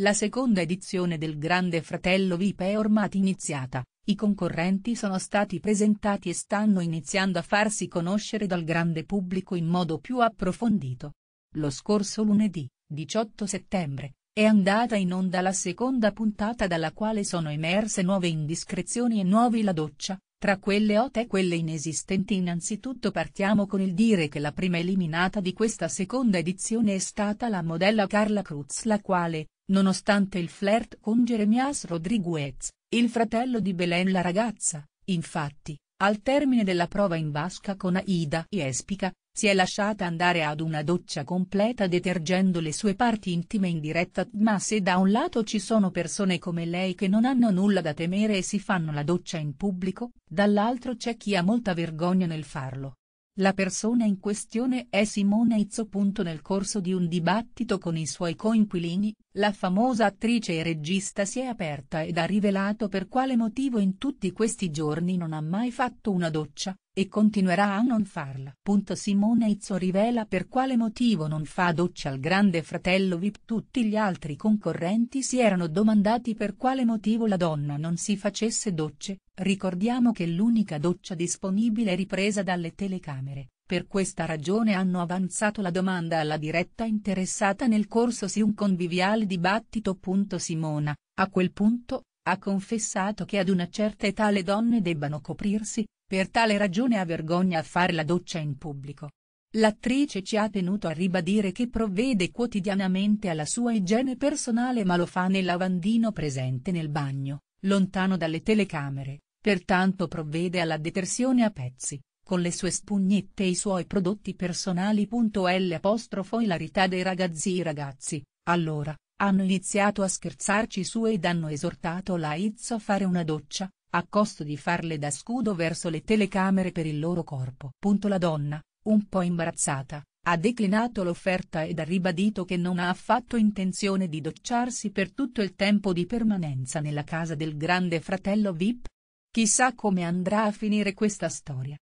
La seconda edizione del Grande Fratello VIP è ormai iniziata, i concorrenti sono stati presentati e stanno iniziando a farsi conoscere dal grande pubblico in modo più approfondito. Lo scorso lunedì, 18 settembre, è andata in onda la seconda puntata dalla quale sono emerse nuove indiscrezioni e nuovi la doccia, tra quelle ote e quelle inesistenti innanzitutto partiamo con il dire che la prima eliminata di questa seconda edizione è stata la modella Carla Cruz la quale, Nonostante il flirt con Jeremias Rodriguez, il fratello di Belen la ragazza, infatti, al termine della prova in vasca con Aida Jespica, si è lasciata andare ad una doccia completa detergendo le sue parti intime in diretta ma se da un lato ci sono persone come lei che non hanno nulla da temere e si fanno la doccia in pubblico, dall'altro c'è chi ha molta vergogna nel farlo, la persona in questione è Simone Izzo. Nel corso di un dibattito con i suoi coinquilini, la famosa attrice e regista si è aperta ed ha rivelato per quale motivo in tutti questi giorni non ha mai fatto una doccia, e continuerà a non farla. Simone Izzo rivela per quale motivo non fa doccia al grande fratello VIP. Tutti gli altri concorrenti si erano domandati per quale motivo la donna non si facesse docce, ricordiamo che l'unica doccia disponibile è ripresa dalle telecamere. Per questa ragione hanno avanzato la domanda alla diretta interessata nel corso di un conviviale dibattito. Simona, a quel punto, ha confessato che ad una certa età le donne debbano coprirsi, per tale ragione ha vergogna a fare la doccia in pubblico. L'attrice ci ha tenuto a ribadire che provvede quotidianamente alla sua igiene personale ma lo fa nel lavandino presente nel bagno, lontano dalle telecamere, pertanto provvede alla detersione a pezzi, con le sue spugnette e i suoi prodotti personali. L'aridità dei ragazzi I ragazzi, allora, hanno iniziato a scherzarci su ed hanno esortato la Izzo a fare una doccia, a costo di farle da scudo verso le telecamere per il loro corpo. La donna, un po' imbarazzata, ha declinato l'offerta ed ha ribadito che non ha affatto intenzione di docciarsi per tutto il tempo di permanenza nella casa del grande fratello Vip. Chissà come andrà a finire questa storia.